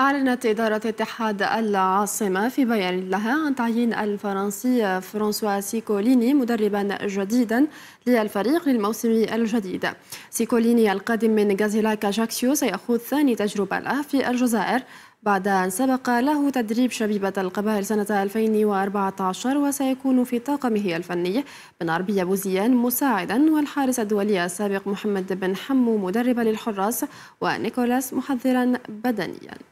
أعلنت إدارة اتحاد العاصمة في بيان لها عن تعيين الفرنسي فرانسوا سيكوليني مدربا جديدا للفريق للموسم الجديد سيكوليني القادم من غازيلاك جاكسيو سيخوض ثاني تجربة له في الجزائر بعد أن سبق له تدريب شبيبة القبائل سنة 2014 وسيكون في طاقمه الفني بن عربي بوزيان مساعدا والحارس الدولي السابق محمد بن حمو مدربا للحراس ونيكولاس محذرا بدنيا